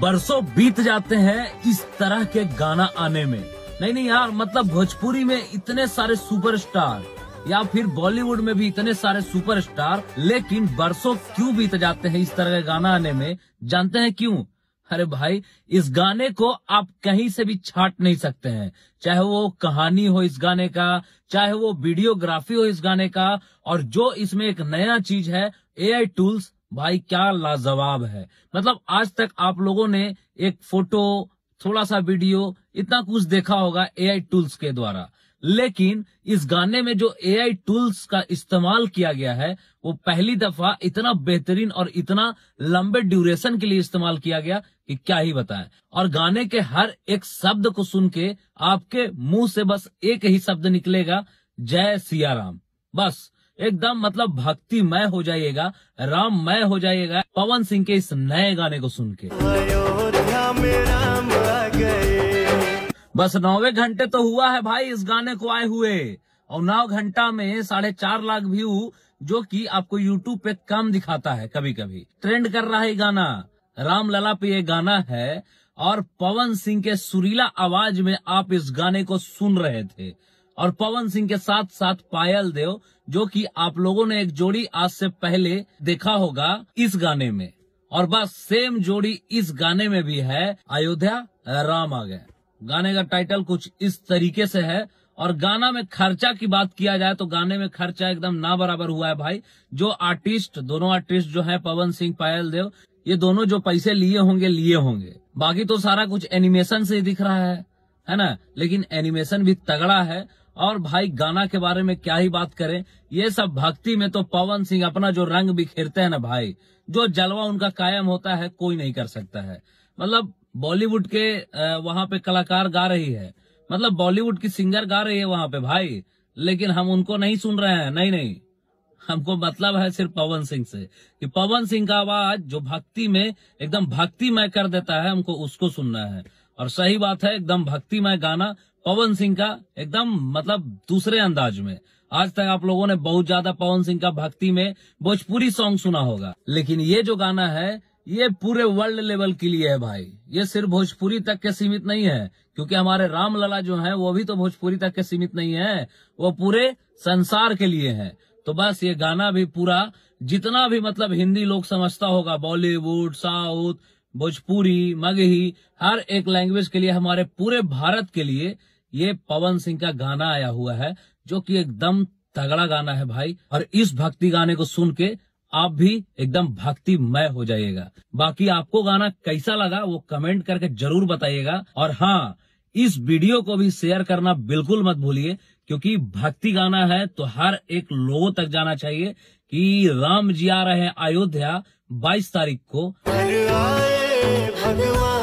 बरसों बीत जाते हैं इस तरह के गाना आने में नहीं नहीं यार मतलब भोजपुरी में इतने सारे सुपरस्टार या फिर बॉलीवुड में भी इतने सारे सुपरस्टार लेकिन बरसों क्यों बीत जाते हैं इस तरह के गाना आने में जानते हैं क्यों अरे भाई इस गाने को आप कहीं से भी छाट नहीं सकते हैं चाहे वो कहानी हो इस गाने का चाहे वो वीडियोग्राफी हो इस गाने का और जो इसमें एक नया चीज है एआई टूल्स भाई क्या लाजवाब है मतलब आज तक आप लोगों ने एक फोटो थोड़ा सा वीडियो इतना कुछ देखा होगा एआई टूल्स के द्वारा लेकिन इस गाने में जो एआई टूल्स का इस्तेमाल किया गया है वो पहली दफा इतना बेहतरीन और इतना लंबे ड्यूरेशन के लिए इस्तेमाल किया गया कि क्या ही बताएं और गाने के हर एक शब्द को सुन के आपके मुंह से बस एक ही शब्द निकलेगा जय सियाराम बस एकदम मतलब भक्ति मय हो जाइएगा मय हो जाइएगा पवन सिंह के इस नए गाने को सुन के बस नौवे घंटे तो हुआ है भाई इस गाने को आए हुए और नौ घंटा में साढ़े चार लाख व्यू जो कि आपको YouTube पे कम दिखाता है कभी कभी ट्रेंड कर रहा है गाना राम लला पे ये गाना है और पवन सिंह के सुरीला आवाज में आप इस गाने को सुन रहे थे और पवन सिंह के साथ साथ पायल देव जो कि आप लोगों ने एक जोड़ी आज से पहले देखा होगा इस गाने में और बस सेम जोड़ी इस गाने में भी है अयोध्या राम आ गए गाने का टाइटल कुछ इस तरीके से है और गाना में खर्चा की बात किया जाए तो गाने में खर्चा एकदम ना बराबर हुआ है भाई जो आर्टिस्ट दोनों आर्टिस्ट जो है पवन सिंह पायल देव ये दोनों जो पैसे लिए होंगे लिए होंगे बाकी तो सारा कुछ एनिमेशन से ही दिख रहा है है ना लेकिन एनिमेशन भी तगड़ा है और भाई गाना के बारे में क्या ही बात करें ये सब भक्ति में तो पवन सिंह अपना जो रंग बिखेरते हैं ना भाई जो जलवा उनका कायम होता है कोई नहीं कर सकता है मतलब बॉलीवुड के वहां पे कलाकार गा रही है मतलब बॉलीवुड की सिंगर गा रही है वहां पे भाई लेकिन हम उनको नहीं सुन रहे हैं नहीं नहीं हमको मतलब है सिर्फ पवन सिंह से कि पवन सिंह का आवाज जो भक्ति में एकदम भक्तिमय कर देता है हमको उसको सुनना है और सही बात है एकदम भक्तिमय गाना पवन सिंह का एकदम मतलब दूसरे अंदाज में आज तक आप लोगों ने बहुत ज्यादा पवन सिंह का भक्ति में भोजपुरी सॉन्ग सुना होगा लेकिन ये जो गाना है ये पूरे वर्ल्ड लेवल के लिए है भाई ये सिर्फ भोजपुरी तक के सीमित नहीं है क्योंकि हमारे रामलला जो है वो भी तो भोजपुरी तक के सीमित नहीं है वो पूरे संसार के लिए है तो बस ये गाना भी पूरा जितना भी मतलब हिंदी लोग समझता होगा बॉलीवुड साउथ भोजपुरी मगही हर एक लैंग्वेज के लिए हमारे पूरे भारत के लिए ये पवन सिंह का गाना आया हुआ है जो कि एकदम तगड़ा गाना है भाई और इस भक्ति गाने को सुन के आप भी एकदम भक्तिमय हो जाइएगा बाकी आपको गाना कैसा लगा वो कमेंट करके जरूर बताइएगा और हाँ इस वीडियो को भी शेयर करना बिल्कुल मत भूलिए क्योंकि भक्ति गाना है तो हर एक लोगों तक जाना चाहिए कि राम जी आ रहे हैं अयोध्या 22 तारीख को भगवान